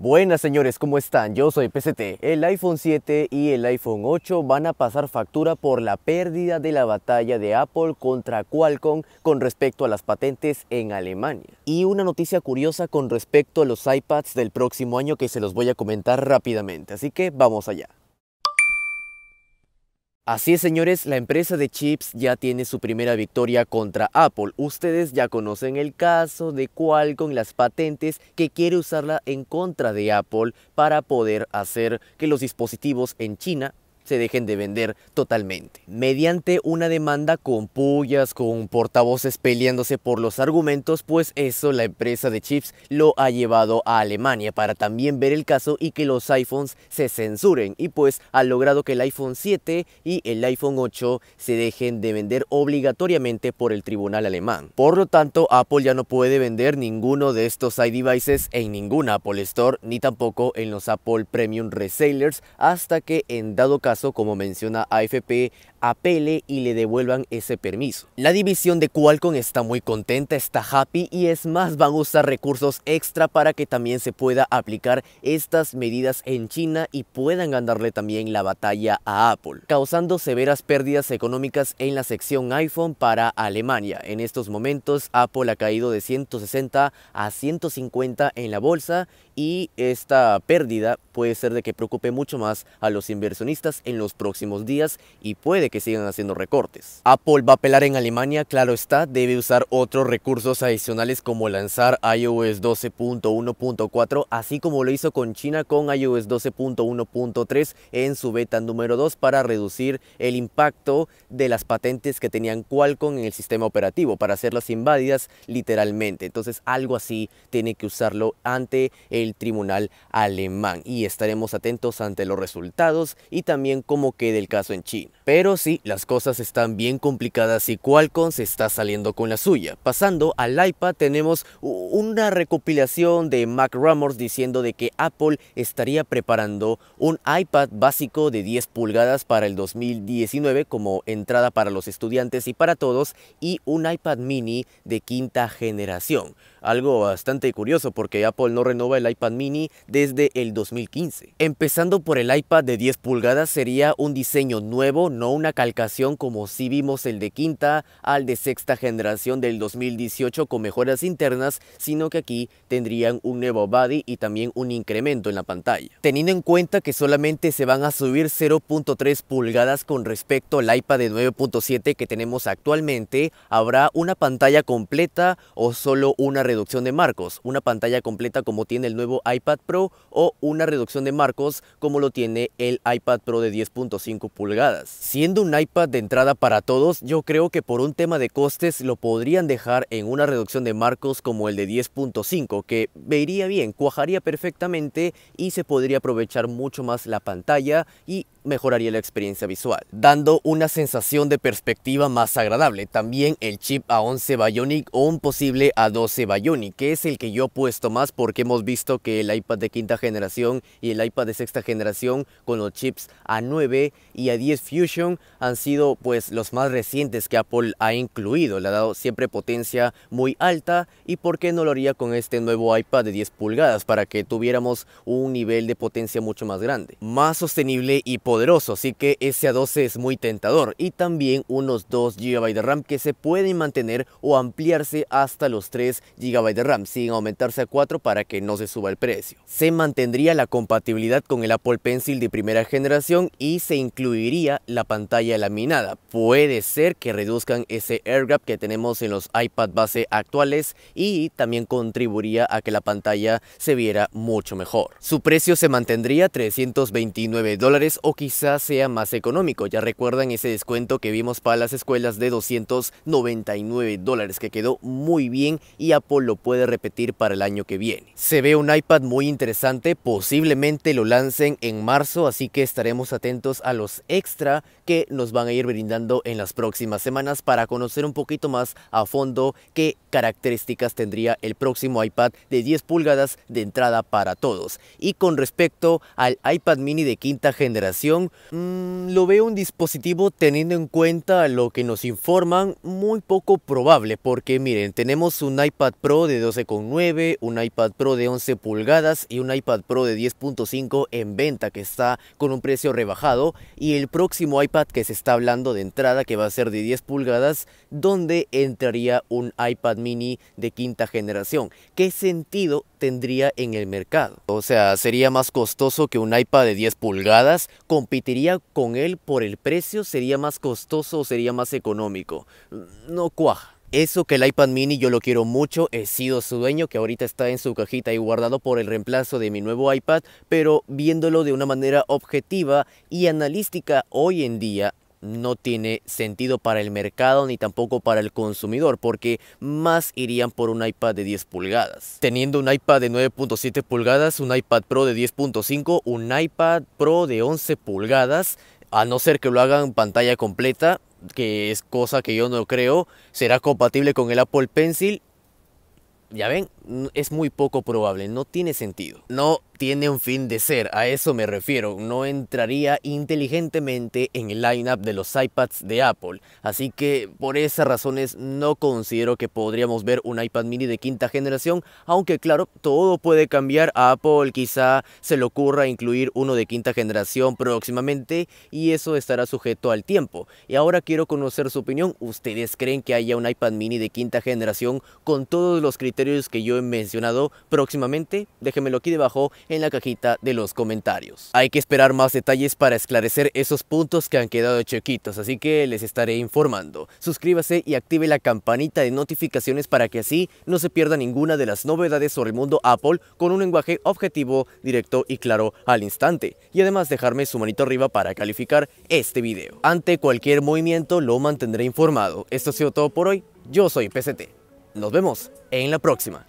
Buenas señores, ¿cómo están? Yo soy PCT. El iPhone 7 y el iPhone 8 van a pasar factura por la pérdida de la batalla de Apple contra Qualcomm con respecto a las patentes en Alemania. Y una noticia curiosa con respecto a los iPads del próximo año que se los voy a comentar rápidamente, así que vamos allá. Así es, señores, la empresa de chips ya tiene su primera victoria contra Apple. Ustedes ya conocen el caso de Qualcomm, las patentes que quiere usarla en contra de Apple para poder hacer que los dispositivos en China se dejen de vender totalmente. Mediante una demanda con pullas, con portavoces peleándose por los argumentos, pues eso la empresa de chips lo ha llevado a Alemania para también ver el caso y que los iPhones se censuren y pues ha logrado que el iPhone 7 y el iPhone 8 se dejen de vender obligatoriamente por el tribunal alemán. Por lo tanto, Apple ya no puede vender ninguno de estos iDevices en ninguna Apple Store ni tampoco en los Apple Premium Resellers hasta que en dado caso como menciona AFP, apele y le devuelvan ese permiso. La división de Qualcomm está muy contenta, está happy y es más, van a usar recursos extra para que también se pueda aplicar estas medidas en China y puedan ganarle también la batalla a Apple, causando severas pérdidas económicas en la sección iPhone para Alemania. En estos momentos Apple ha caído de 160 a 150 en la bolsa y esta pérdida puede ser de que preocupe mucho más a los inversionistas en los próximos días y puede que sigan haciendo recortes. Apple va a apelar en Alemania, claro está, debe usar otros recursos adicionales como lanzar iOS 12.1.4, así como lo hizo con China con iOS 12.1.3 en su beta número 2 para reducir el impacto de las patentes que tenían Qualcomm en el sistema operativo, para hacerlas invadidas literalmente. Entonces algo así tiene que usarlo ante el tribunal alemán y estaremos atentos ante los resultados y también como quede el caso en China. Pero sí, las cosas están bien complicadas y Qualcomm se está saliendo con la suya. Pasando al iPad tenemos una recopilación de Mac Rumors diciendo de que Apple estaría preparando un iPad básico de 10 pulgadas para el 2019 como entrada para los estudiantes y para todos y un iPad mini de quinta generación. Algo bastante curioso porque Apple no renova el iPad mini desde el 2015. Empezando por el iPad de 10 pulgadas, sería un diseño nuevo, no una calcación como si vimos el de quinta al de sexta generación del 2018 con mejoras internas, sino que aquí tendrían un nuevo body y también un incremento en la pantalla. Teniendo en cuenta que solamente se van a subir 0.3 pulgadas con respecto al iPad de 9.7 que tenemos actualmente, habrá una pantalla completa o solo una reducción de marcos, una pantalla completa como tiene el nuevo iPad Pro o una reducción de marcos como lo tiene el iPad Pro de 10.5 pulgadas. Siendo un iPad de entrada para todos, yo creo que por un tema de costes lo podrían dejar en una reducción de marcos como el de 10.5, que vería bien, cuajaría perfectamente y se podría aprovechar mucho más la pantalla y mejoraría la experiencia visual, dando una sensación de perspectiva más agradable. También el chip A11 Bionic o un posible A12 Bionic, que es el que yo he puesto más porque hemos visto que el iPad de quinta generación y el iPad de sexta generación con los chips A9 y A10 Fusion han sido pues los más recientes que Apple ha incluido. Le ha dado siempre potencia muy alta y por qué no lo haría con este nuevo iPad de 10 pulgadas para que tuviéramos un nivel de potencia mucho más grande, más sostenible y así que ese A12 es muy tentador y también unos 2 GB de RAM que se pueden mantener o ampliarse hasta los 3 GB de RAM sin aumentarse a 4 para que no se suba el precio. Se mantendría la compatibilidad con el Apple Pencil de primera generación y se incluiría la pantalla laminada. Puede ser que reduzcan ese air gap que tenemos en los iPad base actuales y también contribuiría a que la pantalla se viera mucho mejor. Su precio se mantendría 329 dólares o quizás sea más económico. Ya recuerdan ese descuento que vimos para las escuelas de 299 dólares, que quedó muy bien y Apple lo puede repetir para el año que viene. Se ve un iPad muy interesante, posiblemente lo lancen en marzo, así que estaremos atentos a los extra que nos van a ir brindando en las próximas semanas para conocer un poquito más a fondo qué características tendría el próximo iPad de 10 pulgadas de entrada para todos. Y con respecto al iPad mini de quinta generación, Mm, lo veo un dispositivo teniendo en cuenta lo que nos informan muy poco probable porque miren, tenemos un iPad Pro de 12,9, un iPad Pro de 11 pulgadas y un iPad Pro de 10.5 en venta que está con un precio rebajado y el próximo iPad que se está hablando de entrada que va a ser de 10 pulgadas donde entraría un iPad mini de quinta generación. ¿Qué sentido tendría en el mercado. O sea, sería más costoso que un iPad de 10 pulgadas, competiría con él por el precio, sería más costoso o sería más económico. No cuaja. Eso que el iPad mini yo lo quiero mucho, he sido su dueño, que ahorita está en su cajita y guardado por el reemplazo de mi nuevo iPad, pero viéndolo de una manera objetiva y analística hoy en día, no tiene sentido para el mercado ni tampoco para el consumidor porque más irían por un iPad de 10 pulgadas. Teniendo un iPad de 9.7 pulgadas, un iPad Pro de 10.5, un iPad Pro de 11 pulgadas, a no ser que lo hagan pantalla completa, que es cosa que yo no creo, será compatible con el Apple Pencil. Ya ven, es muy poco probable, no tiene sentido. No tiene un fin de ser, a eso me refiero. No entraría inteligentemente en el lineup de los iPads de Apple. Así que por esas razones no considero que podríamos ver un iPad mini de quinta generación, aunque claro, todo puede cambiar. A Apple quizá se le ocurra incluir uno de quinta generación próximamente y eso estará sujeto al tiempo. Y ahora quiero conocer su opinión. ¿Ustedes creen que haya un iPad mini de quinta generación con todos los criterios que yo mencionado próximamente? Déjenmelo aquí debajo en la cajita de los comentarios. Hay que esperar más detalles para esclarecer esos puntos que han quedado Chequitos así que les estaré informando. Suscríbase y active la campanita de notificaciones para que así no se pierda ninguna de las novedades sobre el mundo Apple con un lenguaje objetivo, directo y claro al instante. Y además dejarme su manito arriba para calificar este video. Ante cualquier movimiento lo mantendré informado. Esto ha sido todo por hoy. Yo soy PCT. Nos vemos en la próxima.